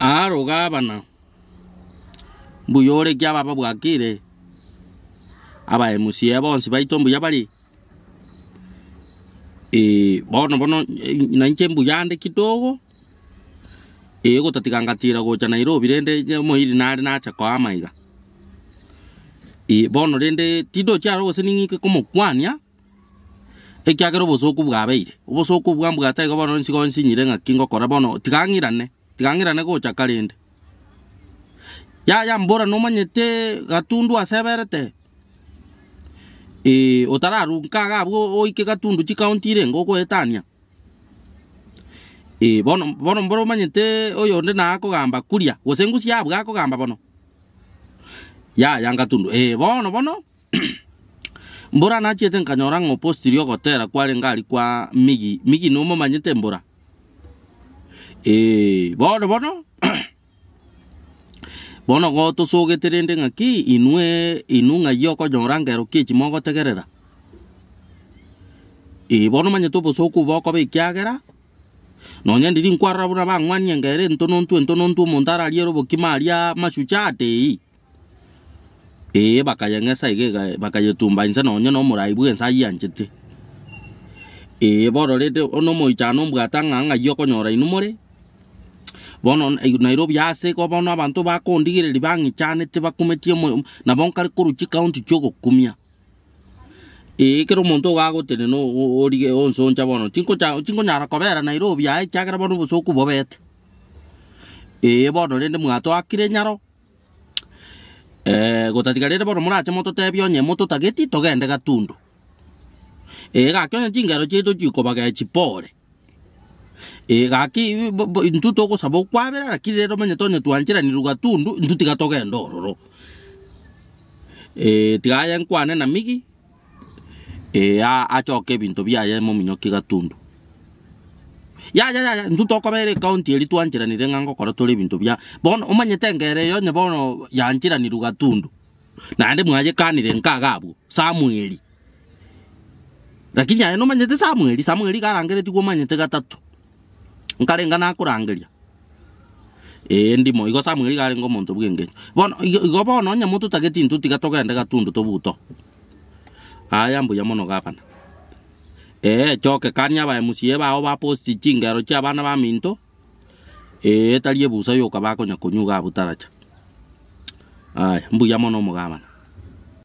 aaruga abana mbuya urekia baba bwakire abae musie bonsi baito mbuya bari e, bono bono nainche mbuya ande kidogo igutatigangatira gucha nairobi rende muhiri nari nacha kwa amaiga e, bono rende tindo chiaro gose ning'ike kumukwania ekiagera obosoku bwabeire obosoku bwa mbwataiga bono nsigo nsinyire ng'aki ngokora bono tigang'irane tikang'irane gocha karinde yaya mbora nomanyete gatundu aseberete eh otararunka gabwo oike gatundu chikaunti ire ngogoetania eh bono bono mbora omanyete oyo nde nakogamba kuria gose ngusi yabwe akogamba bono yaya ngatundu eh bono bono mbora nachiete nkanyora ng'opostiri ogotera kware kwa migi migi nomomanyete mbora eh bono bono bono go tå cå ng'aki inue inu ng'ai okonyora ngero kä ci mogotegerera ä ee, bono manye tå bå cå kå ndiri nkwarora buna bang'wania ngere ntono ntue omonto araria roboki maria macucha atei ĩĩ ee, bakaya igiga bakayetumba inse nonya nomurai bwa ensa yanchete ĩĩ bororete onomoichana ombwata ng'a ng'ai okonyora inu more bono eh, nairobi yaseka bono abanto bakondigereri bang'echanete bakometie na bonkare koruchi kaunti chiogokumia ikero eh, omonto ogagotere orige onsoncha bono chinkonyara kobera nairobi yaye chiagera bono obosoku bobete ee bono rende mwato akire nyaro gotatiga rere bono morache mototebia onye mototageti togende gatundu ee gaki onye chingero chiato chikobagechipore gaki ntu tugusaba ukwabera lakini rero menye tonye twanjiranirwa tundu ntu tigatoge ndororo tigaye nkwane na migi acoke ebinto biaye mominyo kigatundu yaya yaya ntu tokobera ekaunti eri twanjiranire ng'a ngokora tore ebinto bia bono omanyete engera eyo nya bono yanjiranirwe gatundu naende mwayekanire nkagabwo samweri lakini yaye nomanyete samweri samweri karangeretiwe omanyete gatatu nkarenga nakurangeria ä ndimo igo samweli garengo muntu bwingenyo bono igo bono nyamu tutagäti ntutiga togende gatundu tubuto aya mbuya mono gabana ee choke kania bae musie bao baposti chingero chia bana ba minto ee tarie busa yoka bakonya kunyuga abutaracha aya mbuya mono mugabana